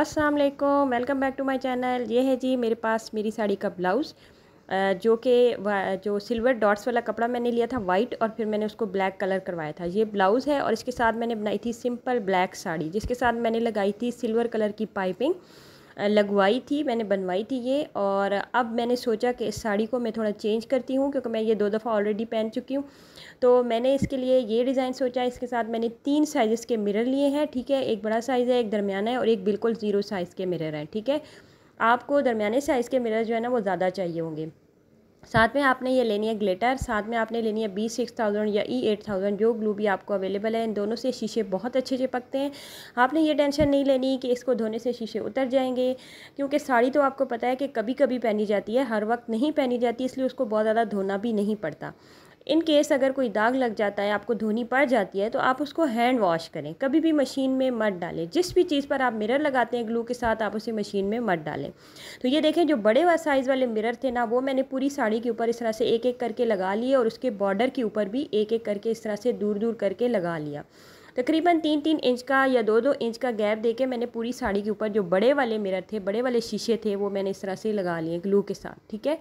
अस्सलाम वालेकुम welcome back to my channel ये है जी मेरे पास मेरी साड़ी का ब्लाउज़ जो कि जो सिल्वर डॉट्स वाला कपड़ा मैंने लिया था वाइट और फिर मैंने उसको ब्लैक कलर करवाया था ये ब्लाउज़ है और इसके साथ मैंने बनाई थी सिंपल ब्लैक साड़ी जिसके साथ मैंने लगाई थी सिल्वर कलर की पाइपिंग लगवाई थी मैंने बनवाई थी ये और अब मैंने सोचा कि इस साड़ी को मैं थोड़ा चेंज करती हूँ क्योंकि मैं ये दो दफ़ा ऑलरेडी पहन चुकी हूँ तो मैंने इसके लिए ये डिज़ाइन सोचा इसके साथ मैंने तीन साइज़ के मिरर लिए हैं ठीक है एक बड़ा साइज़ है एक दरमियाना है और एक बिल्कुल ज़ीरो साइज़ के मिरर हैं ठीक है आपको दरमिया साइज़ के मिरर जो है ना वो ज़्यादा चाहिए होंगे साथ में आपने ये लेनी है ग्लेटर साथ में आपने लेनी है बी सिक्स थाउजेंड या ई एट थाउजेंड जो ग्लू भी आपको अवेलेबल है इन दोनों से शीशे बहुत अच्छे चिपकते हैं आपने ये टेंशन नहीं लेनी कि इसको धोने से शीशे उतर जाएंगे क्योंकि साड़ी तो आपको पता है कि कभी कभी पहनी जाती है हर वक्त नहीं पहनी जाती इसलिए उसको बहुत ज़्यादा धोना भी नहीं पड़ता इन केस अगर कोई दाग लग जाता है आपको धोनी पड़ जाती है तो आप उसको हैंड वॉश करें कभी भी मशीन में मत डालें जिस भी चीज़ पर आप मिरर लगाते हैं ग्लू के साथ आप उसे मशीन में मत डालें तो ये देखें जो बड़े वा साइज़ वाले मिरर थे ना वो मैंने पूरी साड़ी के ऊपर इस तरह से एक एक करके लगा लिए और उसके बॉर्डर के ऊपर भी एक एक करके इस तरह से दूर दूर करके लगा लिया तकरीबन तीन तीन इंच का या दो दो इंच का गैप देके मैंने पूरी साड़ी के ऊपर जो बड़े वाले मिरर थे बड़े वाले शीशे थे वो मैंने इस तरह से लगा लिए ग्लू के साथ ठीक है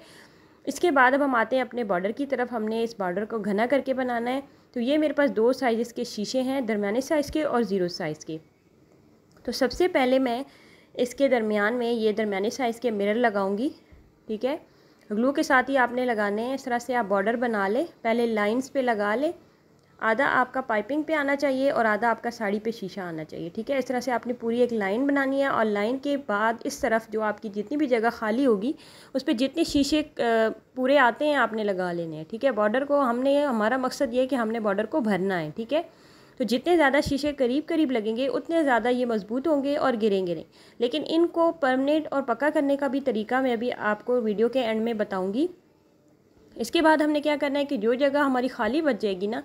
इसके बाद अब हम आते हैं अपने बॉर्डर की तरफ हमने इस बॉर्डर को घना करके बनाना है तो ये मेरे पास दो साइज़ के शीशे हैं दरमियाने साइज़ के और ज़ीरो साइज़ के तो सबसे पहले मैं इसके दरमियान में ये दरमिया साइज़ के मिरर लगाऊंगी ठीक है ग्लू के साथ ही आपने लगाने हैं इस तरह से आप बॉर्डर बना लें पहले लाइंस पे लगा लें आधा आपका पाइपिंग पे आना चाहिए और आधा आपका साड़ी पे शीशा आना चाहिए ठीक है इस तरह से आपने पूरी एक लाइन बनानी है और लाइन के बाद इस तरफ जो आपकी जितनी भी जगह खाली होगी उस पर जितने शीशे पूरे आते हैं आपने लगा लेने हैं ठीक है बॉर्डर को हमने हमारा मकसद ये है कि हमने बॉर्डर को भरना है ठीक है तो जितने ज़्यादा शीशे करीब करीब लगेंगे उतने ज़्यादा ये मजबूत होंगे और गिरेंगे नहीं लेकिन इनको परमानेंट और पक्का करने का भी तरीका मैं अभी आपको वीडियो के एंड में बताऊँगी इसके बाद हमने क्या करना है कि जो जगह हमारी खाली बच जाएगी ना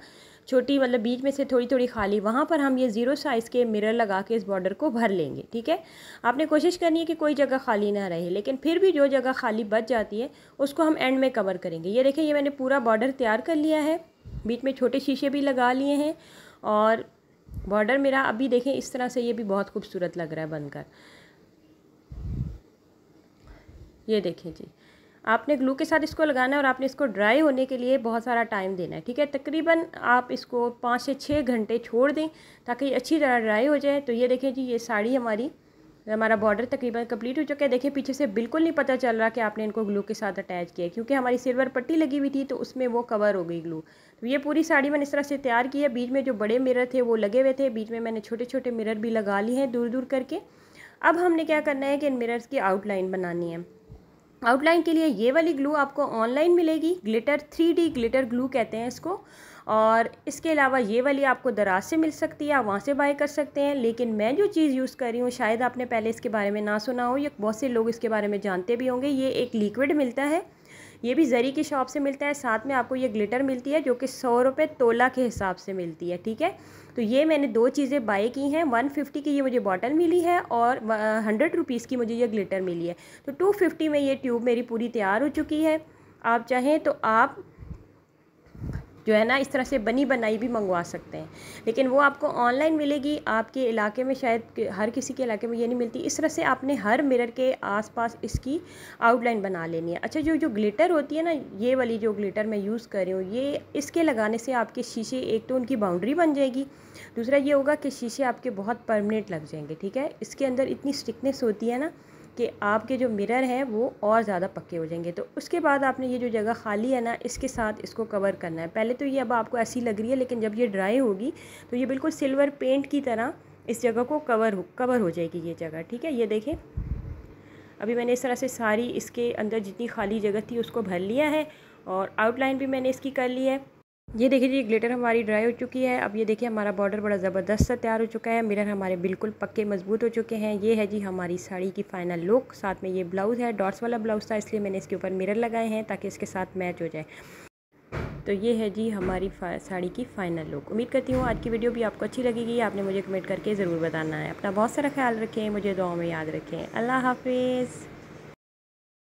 छोटी मतलब बीच में से थोड़ी थोड़ी खाली वहाँ पर हम ये ज़ीरो साइज़ के मिरर लगा के इस बॉर्डर को भर लेंगे ठीक है आपने कोशिश करनी है कि कोई जगह खाली ना रहे लेकिन फिर भी जो जगह खाली बच जाती है उसको हम एंड में कवर करेंगे ये देखें ये मैंने पूरा बॉर्डर तैयार कर लिया है बीच में छोटे शीशे भी लगा लिए हैं और बॉर्डर मेरा अभी देखें इस तरह से ये भी बहुत खूबसूरत लग रहा है बनकर ये देखें जी आपने ग्लू के साथ इसको लगाना है और आपने इसको ड्राई होने के लिए बहुत सारा टाइम देना है ठीक है तकरीबन आप इसको पाँच से छः घंटे छोड़ दें ताकि अच्छी तरह ड्राई हो जाए तो ये देखें जी ये साड़ी हमारी हमारा बॉर्डर तकरीबन कंप्लीट हो चुका है देखिए पीछे से बिल्कुल नहीं पता चल रहा कि आपने इनको ग्लू के साथ अटैच किया क्योंकि हमारी सिल्वर पट्टी लगी हुई थी तो उसमें वो कवर हो गई ग्लू तो ये पूरी साड़ी मैंने इस तरह से तैयार की है बीच में जो बड़े मिरर थे वो लगे हुए थे बीच में मैंने छोटे छोटे मिरर भी लगा लिए हैं दूर दूर करके अब हमने क्या करना है कि इन मिरर्स की आउटलाइन बनानी है आउटलाइन के लिए ये वाली ग्लू आपको ऑनलाइन मिलेगी glitter three D glitter glue कहते हैं इसको और इसके अलावा ये वाली आपको दराज से मिल सकती है आप वहाँ से बाय कर सकते हैं लेकिन मैं जो चीज़ यूज़ कर रही हूँ शायद आपने पहले इसके बारे में ना सुना हो या बहुत से लोग इसके बारे में जानते भी होंगे ये एक लिक्विड मिलता है ये भी ज़री की शॉप से मिलता है साथ में आपको ये ग्लिटर मिलती है जो कि सौ रुपये तोला के हिसाब से मिलती है ठीक है तो ये मैंने दो चीज़ें बाई की हैं वन फिफ्टी की ये मुझे बॉटल मिली है और हंड्रेड रुपीज़ की मुझे ये ग्लिटर मिली है तो टू फिफ्टी में ये ट्यूब मेरी पूरी तैयार हो चुकी है आप चाहें तो आप जो है ना इस तरह से बनी बनाई भी मंगवा सकते हैं लेकिन वो आपको ऑनलाइन मिलेगी आपके इलाके में शायद हर किसी के इलाके में ये नहीं मिलती इस तरह से आपने हर मिरर के आसपास इसकी आउटलाइन बना लेनी है अच्छा जो जो ग्लिटर होती है ना ये वाली जो ग्लिटर मैं यूज़ कर रही हूँ ये इसके लगाने से आपके शीशे एक तो उनकी बाउंड्री बन जाएगी दूसरा ये होगा कि शीशे आपके बहुत परमानेंट लग जाएंगे ठीक है इसके अंदर इतनी स्टिकनेस होती है ना कि आपके जो मिरर है वो और ज़्यादा पक्के हो जाएंगे तो उसके बाद आपने ये जो जगह खाली है ना इसके साथ इसको कवर करना है पहले तो ये अब आपको ऐसी लग रही है लेकिन जब ये ड्राई होगी तो ये बिल्कुल सिल्वर पेंट की तरह इस जगह को कवर हो कवर हो जाएगी ये जगह ठीक है ये देखें अभी मैंने इस तरह से सारी इसके अंदर जितनी खाली जगह थी उसको भर लिया है और आउटलाइन भी मैंने इसकी कर ली है ये देखिए जी ग्लिटर हमारी ड्राई हो चुकी है अब ये देखिए हमारा बॉर्डर बड़ा ज़बरदस्त सा तैयार हो चुका है मिरर हमारे बिल्कुल पक्के मजबूत हो चुके हैं ये है जी हमारी साड़ी की फ़ाइनल लुक साथ में ये ब्लाउज़ है डॉट्स वाला ब्लाउज़ था इसलिए मैंने इसके ऊपर मिरर लगाए हैं ताकि इसके साथ मैच हो जाए तो ये है जी हमारी साड़ी की फ़ाइनल लुक उम्मीद करती हूँ आज की वीडियो भी आपको अच्छी लगेगी आपने मुझे कमेंट करके ज़रूर बताना है अपना बहुत सारा ख्याल रखें मुझे दुआ में याद रखें अल्लाह हाफिज़